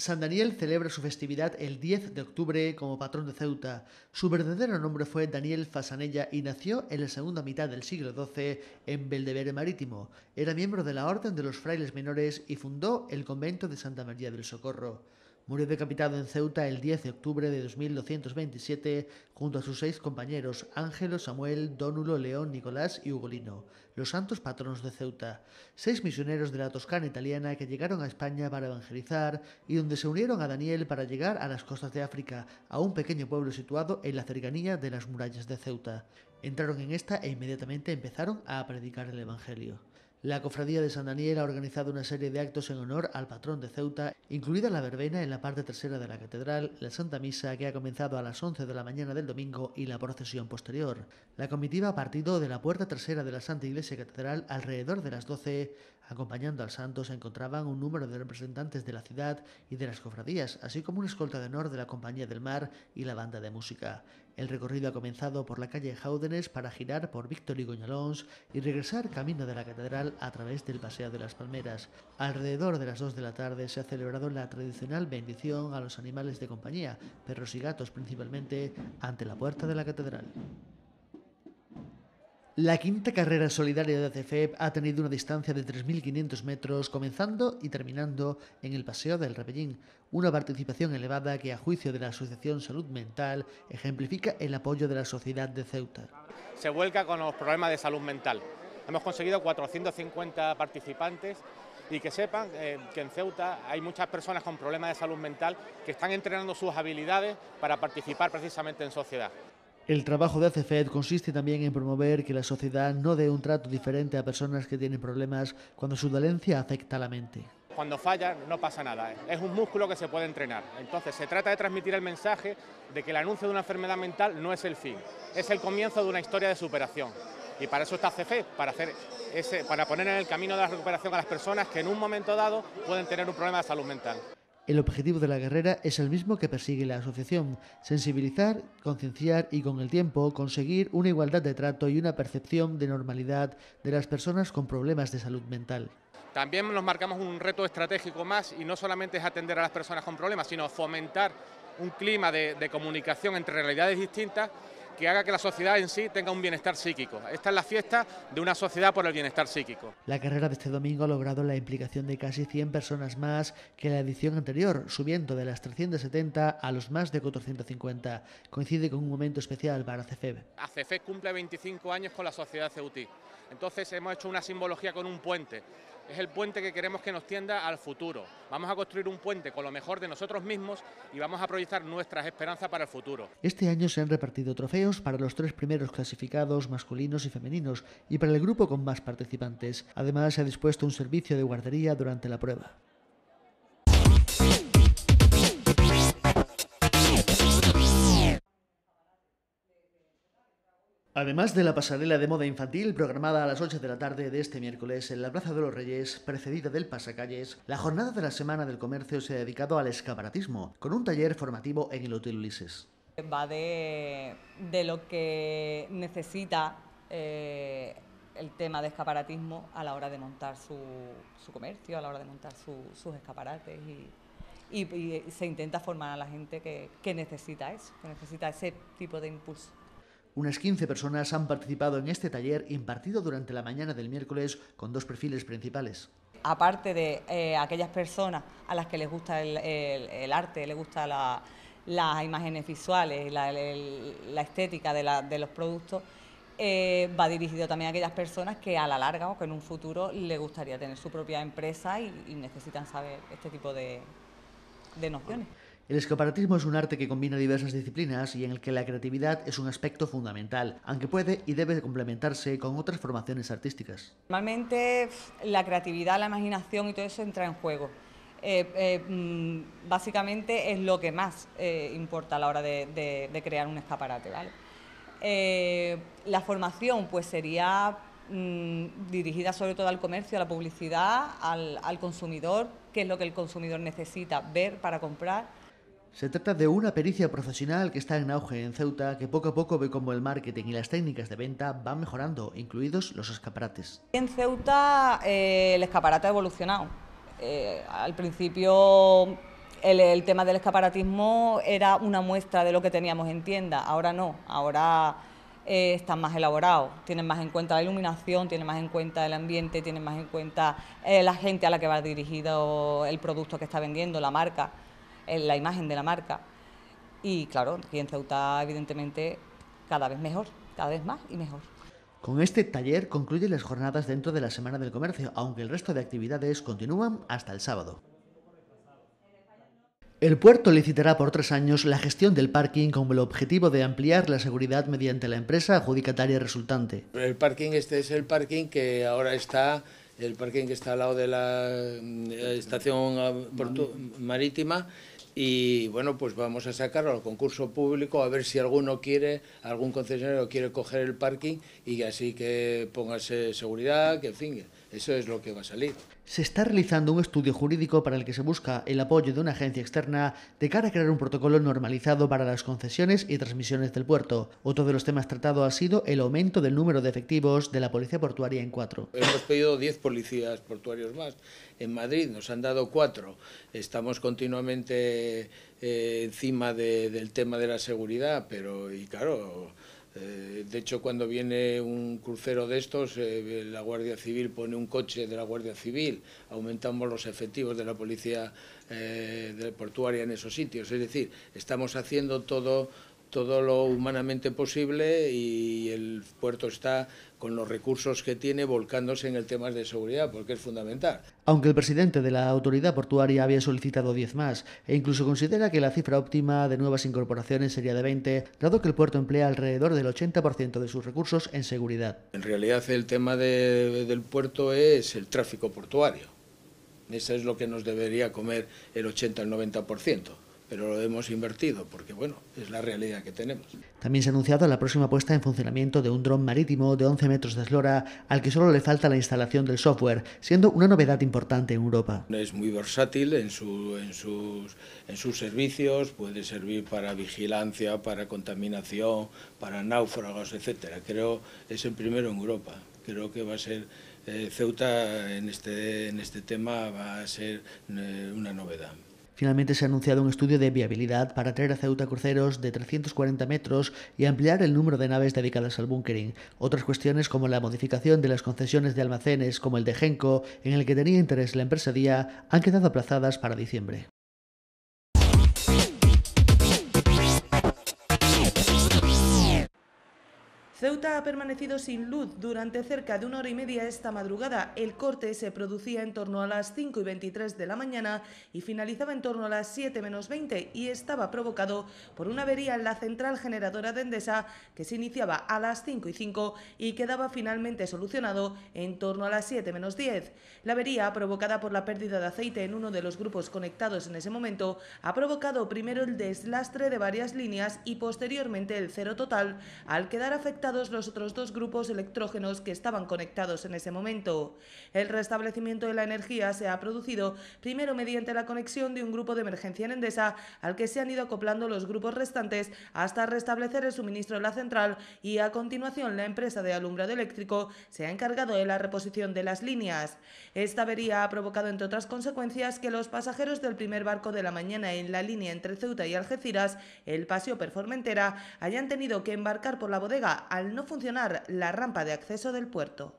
San Daniel celebra su festividad el 10 de octubre como patrón de Ceuta. Su verdadero nombre fue Daniel Fasanella y nació en la segunda mitad del siglo XII en Beldevere Marítimo. Era miembro de la Orden de los Frailes Menores y fundó el convento de Santa María del Socorro. Murió decapitado en Ceuta el 10 de octubre de 2227 junto a sus seis compañeros Ángelo, Samuel, Dónulo, León, Nicolás y Ugolino, los santos patronos de Ceuta, seis misioneros de la Toscana italiana que llegaron a España para evangelizar y donde se unieron a Daniel para llegar a las costas de África, a un pequeño pueblo situado en la cercanía de las murallas de Ceuta. Entraron en esta e inmediatamente empezaron a predicar el Evangelio. La Cofradía de San Daniel ha organizado una serie de actos en honor al patrón de Ceuta, incluida la verbena en la parte trasera de la catedral, la Santa Misa que ha comenzado a las 11 de la mañana del domingo y la procesión posterior. La comitiva ha partido de la puerta trasera de la Santa Iglesia Catedral alrededor de las 12. Acompañando al santo se encontraban un número de representantes de la ciudad y de las cofradías, así como un escolta de honor de la Compañía del Mar y la banda de música. El recorrido ha comenzado por la calle Jaúdenes para girar por Víctor y y regresar camino de la catedral a través del Paseo de las Palmeras. Alrededor de las 2 de la tarde se ha celebrado la tradicional bendición a los animales de compañía, perros y gatos principalmente, ante la puerta de la catedral. La quinta carrera solidaria de ACFEP ha tenido una distancia de 3.500 metros, comenzando y terminando en el Paseo del Repellín... una participación elevada que, a juicio de la Asociación Salud Mental, ejemplifica el apoyo de la sociedad de Ceuta. Se vuelca con los problemas de salud mental. Hemos conseguido 450 participantes y que sepan eh, que en Ceuta hay muchas personas con problemas de salud mental que están entrenando sus habilidades para participar precisamente en sociedad. El trabajo de ACFED consiste también en promover que la sociedad no dé un trato diferente a personas que tienen problemas cuando su dolencia afecta a la mente. Cuando falla no pasa nada, ¿eh? es un músculo que se puede entrenar. Entonces se trata de transmitir el mensaje de que el anuncio de una enfermedad mental no es el fin, es el comienzo de una historia de superación. Y para eso está ACEFED, para, hacer para poner en el camino de la recuperación a las personas que en un momento dado pueden tener un problema de salud mental. El objetivo de la guerrera es el mismo que persigue la asociación, sensibilizar, concienciar y con el tiempo conseguir una igualdad de trato y una percepción de normalidad de las personas con problemas de salud mental. También nos marcamos un reto estratégico más y no solamente es atender a las personas con problemas, sino fomentar un clima de, de comunicación entre realidades distintas que haga que la sociedad en sí tenga un bienestar psíquico. Esta es la fiesta de una sociedad por el bienestar psíquico. La carrera de este domingo ha logrado la implicación de casi 100 personas más que la edición anterior, subiendo de las 370 a los más de 450. Coincide con un momento especial para ACFEB. ACFEB cumple 25 años con la sociedad ceutí. Entonces hemos hecho una simbología con un puente es el puente que queremos que nos tienda al futuro. Vamos a construir un puente con lo mejor de nosotros mismos y vamos a proyectar nuestras esperanzas para el futuro. Este año se han repartido trofeos para los tres primeros clasificados masculinos y femeninos y para el grupo con más participantes. Además, se ha dispuesto un servicio de guardería durante la prueba. Además de la pasarela de moda infantil programada a las 8 de la tarde de este miércoles en la Plaza de los Reyes, precedida del Pasacalles, la jornada de la Semana del Comercio se ha dedicado al escaparatismo, con un taller formativo en el Hotel Ulises. Va de, lo que necesita eh, el tema de escaparatismo a la hora de montar su, comercio, a la hora de montar sus escaparates y, se intenta formar a la gente que necesita eso, que necesita ese tipo de impulso. Unas 15 personas han participado en este taller impartido durante la mañana del miércoles con dos perfiles principales. Aparte de eh, aquellas personas a las que les gusta el, arte, les gusta las imágenes visuales, la, la estética de, los productos, eh, va dirigido también a aquellas personas que a la larga o que en un futuro le gustaría tener su propia empresa y, necesitan saber este tipo de nociones. El escaparatismo es un arte que combina diversas disciplinas y en el que la creatividad es un aspecto fundamental, aunque puede y debe complementarse con otras formaciones artísticas. Normalmente la creatividad, la imaginación y todo eso entra en juego. Eh, eh, mm, básicamente es lo que más eh, importa a la hora de, crear un escaparate. la formación pues sería mm, dirigida sobre todo al comercio, a la publicidad, al, al consumidor, qué es lo que el consumidor necesita ver para comprar se trata de una pericia profesional que está en auge en Ceuta, que poco a poco ve cómo el marketing y las técnicas de venta van mejorando, incluidos los escaparates. En Ceuta eh, el escaparate ha evolucionado. Eh, al principio el, tema del escaparatismo era una muestra de lo que teníamos en tienda, ahora no, ahora eh, están más elaborados, tienen más en cuenta la iluminación, tienen más en cuenta el ambiente, tienen más en cuenta la gente a la que va dirigido el producto que está vendiendo, la marca en la imagen de la marca. Y claro, aquí en Ceuta, evidentemente, cada vez mejor, cada vez más y mejor. Con este taller concluyen las jornadas dentro de la Semana del Comercio, aunque el resto de actividades continúan hasta el sábado. El puerto licitará por tres años la gestión del parking con el objetivo de ampliar la seguridad mediante la empresa adjudicataria resultante. El parking, este es el parking que ahora está el parking que está al lado de la mm, estación ah, marítima y bueno, pues vamos a sacarlo al concurso público a ver si alguno quiere, algún concesionario quiere coger el parking y así que póngase seguridad, que en fin, eso es lo que va a salir. Se está realizando un estudio jurídico para el que se busca el apoyo de una agencia externa de cara a crear un protocolo normalizado para las concesiones y transmisiones del puerto. Otro de los temas tratados ha sido el aumento del número de efectivos de la policía portuaria en cuatro. Hemos pedido 10 policías portuarios más. En Madrid nos han dado cuatro. Estamos continuamente eh, encima del tema de la seguridad, pero y claro eh, de hecho, cuando viene un crucero de estos, eh, la Guardia Civil pone un coche de la Guardia Civil, aumentamos los efectivos de la policía eh, portuaria en esos sitios. Es decir, estamos haciendo todo todo lo humanamente posible y el puerto está con los recursos que tiene volcándose en el tema de seguridad, porque es fundamental. Aunque el presidente de la autoridad portuaria había solicitado 10 más, e incluso considera que la cifra óptima de nuevas incorporaciones sería de 20, dado que el puerto emplea alrededor del 80% de sus recursos en seguridad. En realidad el tema del puerto es el tráfico portuario. Eso es lo que nos debería comer el 80 al 90% pero lo hemos invertido porque, bueno, es la realidad que tenemos. También se ha anunciado la próxima puesta en funcionamiento de un dron marítimo de 11 metros de eslora al que solo le falta la instalación del software, siendo una novedad importante en Europa. Es muy versátil en, sus, servicios, puede servir para vigilancia, para contaminación, para náufragos, etcétera. Creo que es el primero en Europa. Creo que va a ser eh, Ceuta este, en este, tema va a ser eh, una novedad. Finalmente se ha anunciado un estudio de viabilidad para traer a Ceuta cruceros de 340 metros y ampliar el número de naves dedicadas al bunkering. Otras cuestiones como la modificación de las concesiones de almacenes como el de Genco, en el que tenía interés la empresa Día, han quedado aplazadas para diciembre. Ceuta ha permanecido sin luz durante cerca de una hora y media esta madrugada. El corte se producía en torno a las 5 y 23 de la mañana y finalizaba en torno a las 7 menos 20 y estaba provocado por una avería en la central generadora de Endesa que se iniciaba a las 5 y 5 y quedaba finalmente solucionado en torno a las 7 menos 10. La avería provocada por la pérdida de aceite en uno de los grupos conectados en ese momento ha provocado primero el deslastre de varias líneas y posteriormente el cero total al quedar afectado los otros dos grupos electrógenos que estaban conectados en ese momento. El restablecimiento de la energía se ha producido primero mediante la conexión de un grupo de emergencia en Endesa al que se han ido acoplando los grupos restantes hasta restablecer el suministro de la central y a continuación la empresa de alumbrado eléctrico se ha encargado de la reposición de las líneas. Esta avería ha provocado entre otras consecuencias que los pasajeros del primer barco de la mañana en la línea entre Ceuta y Algeciras, el Paseo Performentera, hayan tenido que embarcar por la bodega a al no funcionar la rampa de acceso del puerto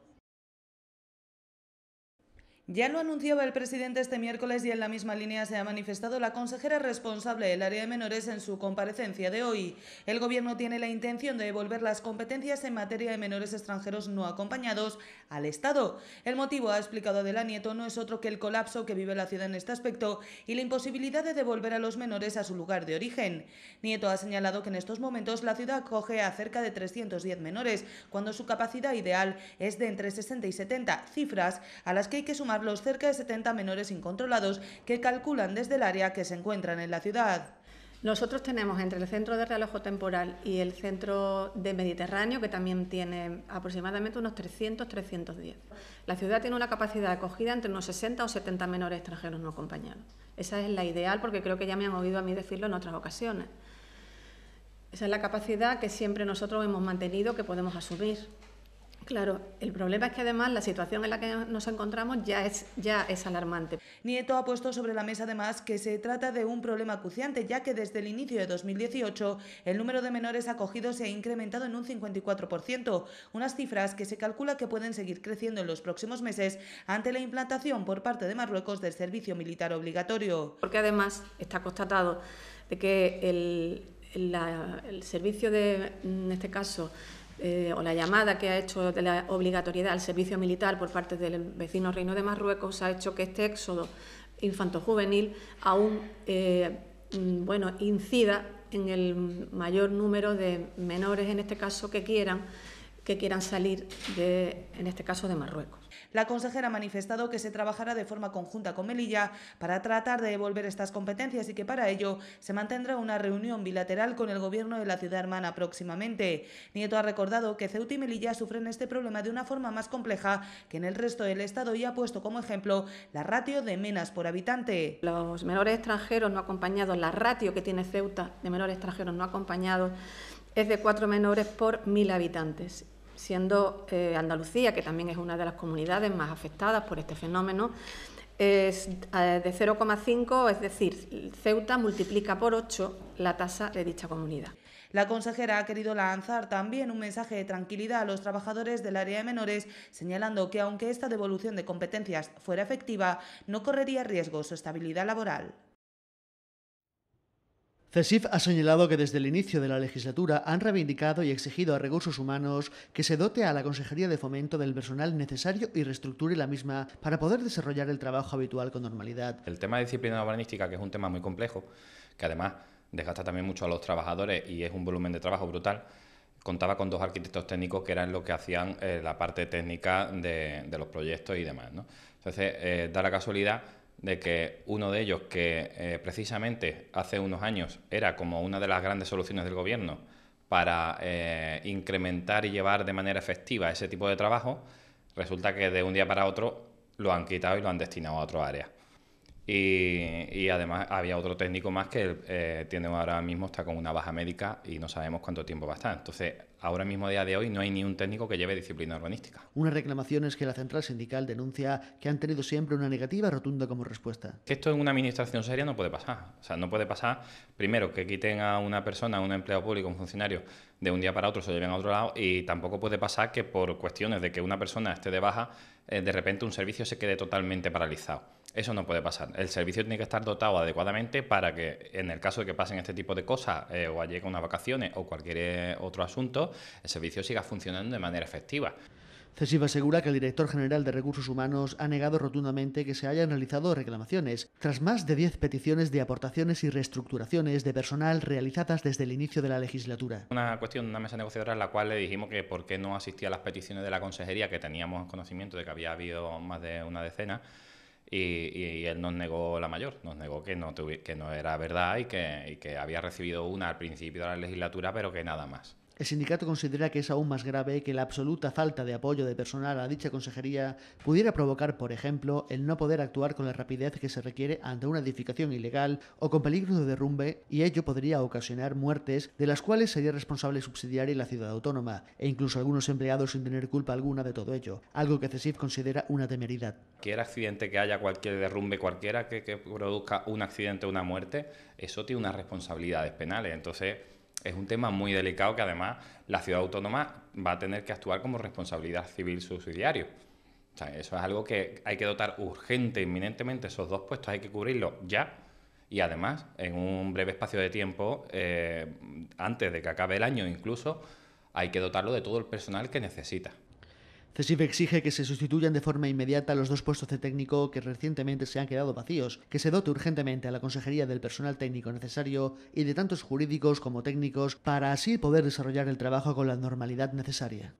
ya lo anunciaba el presidente este miércoles y en la misma línea se ha manifestado la consejera responsable del área de menores en su comparecencia de hoy. El Gobierno tiene la intención de devolver las competencias en materia de menores extranjeros no acompañados al Estado. El motivo, ha explicado Adela Nieto, no es otro que el colapso que vive la ciudad en este aspecto y la imposibilidad de devolver a los menores a su lugar de origen. Nieto ha señalado que en estos momentos la ciudad acoge a cerca de 310 menores, cuando su capacidad ideal es de entre 60 y 70, cifras a las que hay que sumar los cerca de 70 menores incontrolados que calculan desde el área que se encuentran en la ciudad. Nosotros tenemos entre el centro de reloj temporal y el centro de Mediterráneo, que también tiene aproximadamente unos 300-310. La ciudad tiene una capacidad de acogida entre unos 60 o 70 menores extranjeros no acompañados. Esa es la ideal porque creo que ya me han oído a mí decirlo en otras ocasiones. Esa es la capacidad que siempre nosotros hemos mantenido que podemos asumir. Claro, el problema es que además la situación en la que nos encontramos ya es, ya es alarmante. Nieto ha puesto sobre la mesa además que se trata de un problema acuciante, ya que desde el inicio de 2018 el número de menores acogidos se ha incrementado en un 54%, unas cifras que se calcula que pueden seguir creciendo en los próximos meses ante la implantación por parte de Marruecos del servicio militar obligatorio. Porque además está constatado de que el, el servicio de, en este caso, eh, o la llamada que ha hecho de la obligatoriedad al servicio militar por parte del vecino Reino de Marruecos ha hecho que este éxodo infanto-juvenil aún eh, mm, bueno, incida en el mayor número de menores, en este caso, que quieran, que quieran salir, de, en este caso, de Marruecos. La consejera ha manifestado que se trabajará de forma conjunta con Melilla para tratar de devolver estas competencias y que para ello se mantendrá una reunión bilateral con el gobierno de la ciudad hermana próximamente. Nieto ha recordado que Ceuta y Melilla sufren este problema de una forma más compleja que en el resto del Estado y ha puesto como ejemplo la ratio de menas por habitante. Los menores extranjeros no acompañados, la ratio que tiene Ceuta de menores extranjeros no acompañados es de cuatro menores por mil habitantes siendo eh, Andalucía, que también es una de las comunidades más afectadas por este fenómeno, es eh, de 0,5, es decir, Ceuta multiplica por 8 la tasa de dicha comunidad. La consejera ha querido lanzar también un mensaje de tranquilidad a los trabajadores del área de menores, señalando que aunque esta devolución de competencias fuera efectiva, no correría riesgo su estabilidad laboral. CESIF ha señalado que desde el inicio de la legislatura han reivindicado y exigido a recursos humanos que se dote a la Consejería de Fomento del personal necesario y reestructure la misma para poder desarrollar el trabajo habitual con normalidad. El tema de disciplina urbanística, que es un tema muy complejo, que además desgasta también mucho a los trabajadores y es un volumen de trabajo brutal, contaba con dos arquitectos técnicos que eran los que hacían eh, la parte técnica de, los proyectos y demás. Entonces, eh, da la casualidad de que uno de ellos, que eh, precisamente hace unos años era como una de las grandes soluciones del gobierno para eh, incrementar y llevar de manera efectiva ese tipo de trabajo, resulta que de un día para otro lo han quitado y lo han destinado a otro área. Y, además había otro técnico más que eh, tiene ahora mismo está con una baja médica y no sabemos cuánto tiempo va a estar. Entonces ahora mismo, a día de hoy, no hay ni un técnico que lleve disciplina urbanística. Una reclamación es que la central sindical denuncia que han tenido siempre una negativa rotunda como respuesta. Esto en una administración seria no puede pasar. O sea, no puede pasar, primero, que quiten a una persona, a un empleado público, un funcionario, de un día para otro se lleven a otro lado y tampoco puede pasar que por cuestiones de que una persona esté de baja, eh, de repente un servicio se quede totalmente paralizado. Eso no puede pasar. El servicio tiene que estar dotado adecuadamente para que, en el caso de que pasen este tipo de cosas eh, o llegue unas vacaciones o cualquier eh, otro asunto, el servicio siga funcionando de manera efectiva. CESIVA asegura que el director general de Recursos Humanos ha negado rotundamente que se hayan realizado reclamaciones, tras más de 10 peticiones de aportaciones y reestructuraciones de personal realizadas desde el inicio de la legislatura. Una cuestión, una mesa negociadora en la cual le dijimos que por qué no asistía a las peticiones de la consejería, que teníamos conocimiento de que había habido más de una decena, y, él nos negó la mayor, nos negó que no, que no era verdad y que, y que había recibido una al principio de la legislatura, pero que nada más. El sindicato considera que es aún más grave que la absoluta falta de apoyo de personal a dicha consejería pudiera provocar, por ejemplo, el no poder actuar con la rapidez que se requiere ante una edificación ilegal o con peligro de derrumbe y ello podría ocasionar muertes de las cuales sería responsable subsidiaria la ciudad autónoma e incluso algunos empleados sin tener culpa alguna de todo ello, algo que CESIF considera una temeridad. Cualquier accidente que haya, cualquier derrumbe, cualquiera que, que produzca un accidente o una muerte, eso tiene unas responsabilidades penales. Entonces, es un tema muy delicado que además la ciudad autónoma va a tener que actuar como responsabilidad civil subsidiario. O sea, eso es algo que hay que dotar urgente, inminentemente, esos dos puestos hay que cubrirlo ya. Y además, en un breve espacio de tiempo, eh, antes de que acabe el año incluso, hay que dotarlo de todo el personal que necesita. CESIF exige que se sustituyan de forma inmediata los dos puestos de técnico que recientemente se han quedado vacíos, que se dote urgentemente a la Consejería del personal técnico necesario y de tantos jurídicos como técnicos para así poder desarrollar el trabajo con la normalidad necesaria.